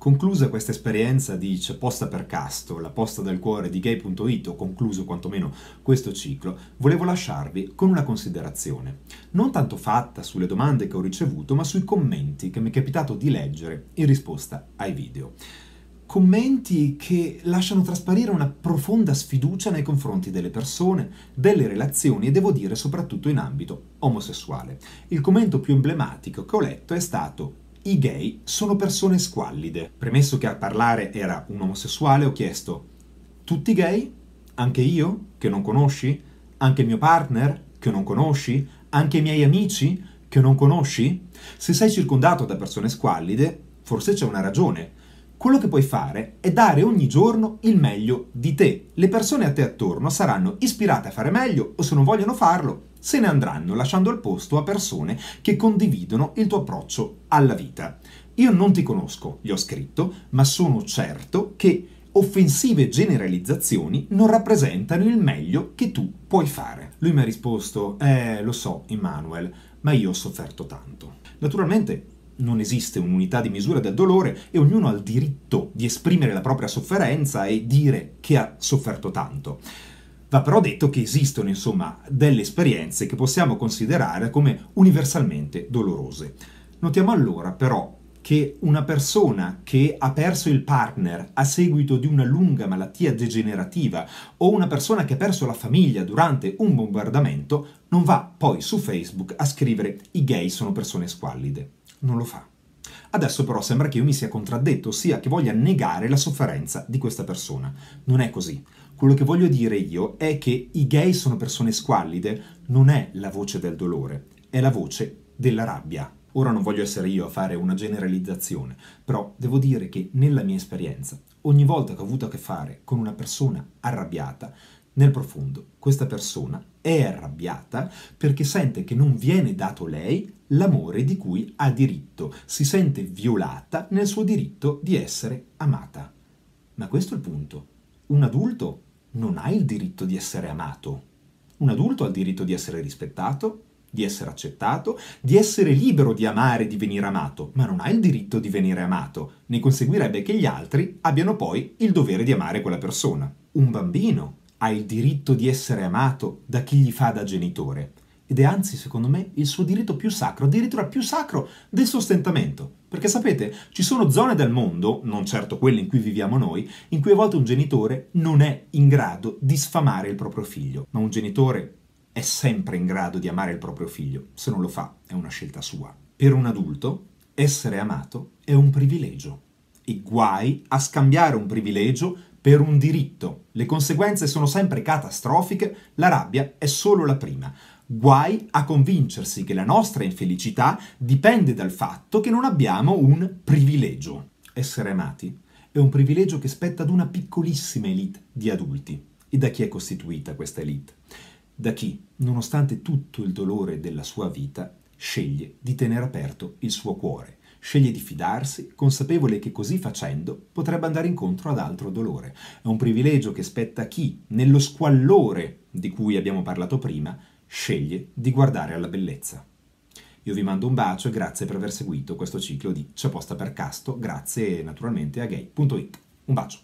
Conclusa questa esperienza di C'è posta per Casto, la posta del cuore di gay.it, o concluso quantomeno questo ciclo, volevo lasciarvi con una considerazione, non tanto fatta sulle domande che ho ricevuto, ma sui commenti che mi è capitato di leggere in risposta ai video. Commenti che lasciano trasparire una profonda sfiducia nei confronti delle persone, delle relazioni e devo dire soprattutto in ambito omosessuale. Il commento più emblematico che ho letto è stato i gay sono persone squallide. Premesso che a parlare era un omosessuale, ho chiesto: Tutti gay? Anche io, che non conosci? Anche il mio partner, che non conosci? Anche i miei amici, che non conosci? Se sei circondato da persone squallide, forse c'è una ragione. Quello che puoi fare è dare ogni giorno il meglio di te. Le persone a te attorno saranno ispirate a fare meglio o se non vogliono farlo se ne andranno lasciando il posto a persone che condividono il tuo approccio alla vita. Io non ti conosco, gli ho scritto, ma sono certo che offensive generalizzazioni non rappresentano il meglio che tu puoi fare. Lui mi ha risposto, eh, lo so, Emanuel, ma io ho sofferto tanto. Naturalmente, non esiste un'unità di misura del dolore e ognuno ha il diritto di esprimere la propria sofferenza e dire che ha sofferto tanto. Va però detto che esistono, insomma, delle esperienze che possiamo considerare come universalmente dolorose. Notiamo allora però che una persona che ha perso il partner a seguito di una lunga malattia degenerativa o una persona che ha perso la famiglia durante un bombardamento non va poi su Facebook a scrivere i gay sono persone squallide non lo fa. Adesso però sembra che io mi sia contraddetto, ossia che voglia negare la sofferenza di questa persona. Non è così. Quello che voglio dire io è che i gay sono persone squallide, non è la voce del dolore, è la voce della rabbia. Ora non voglio essere io a fare una generalizzazione, però devo dire che nella mia esperienza, ogni volta che ho avuto a che fare con una persona arrabbiata, nel profondo, questa persona è arrabbiata perché sente che non viene dato lei l'amore di cui ha diritto, si sente violata nel suo diritto di essere amata. Ma questo è il punto. Un adulto non ha il diritto di essere amato. Un adulto ha il diritto di essere rispettato, di essere accettato, di essere libero di amare e di venire amato, ma non ha il diritto di venire amato. Ne conseguirebbe che gli altri abbiano poi il dovere di amare quella persona. Un bambino ha il diritto di essere amato da chi gli fa da genitore ed è anzi, secondo me, il suo diritto più sacro, addirittura più sacro del sostentamento. Perché sapete, ci sono zone del mondo, non certo quelle in cui viviamo noi, in cui a volte un genitore non è in grado di sfamare il proprio figlio, ma un genitore è sempre in grado di amare il proprio figlio, se non lo fa è una scelta sua. Per un adulto, essere amato è un privilegio e guai a scambiare un privilegio per un diritto. Le conseguenze sono sempre catastrofiche, la rabbia è solo la prima. Guai a convincersi che la nostra infelicità dipende dal fatto che non abbiamo un privilegio. Essere amati è un privilegio che spetta ad una piccolissima elite di adulti. E da chi è costituita questa elite? Da chi, nonostante tutto il dolore della sua vita, sceglie di tenere aperto il suo cuore Sceglie di fidarsi, consapevole che così facendo potrebbe andare incontro ad altro dolore. È un privilegio che spetta a chi, nello squallore di cui abbiamo parlato prima, sceglie di guardare alla bellezza. Io vi mando un bacio e grazie per aver seguito questo ciclo di C'è posta per casto, grazie naturalmente a gay.it. Un bacio.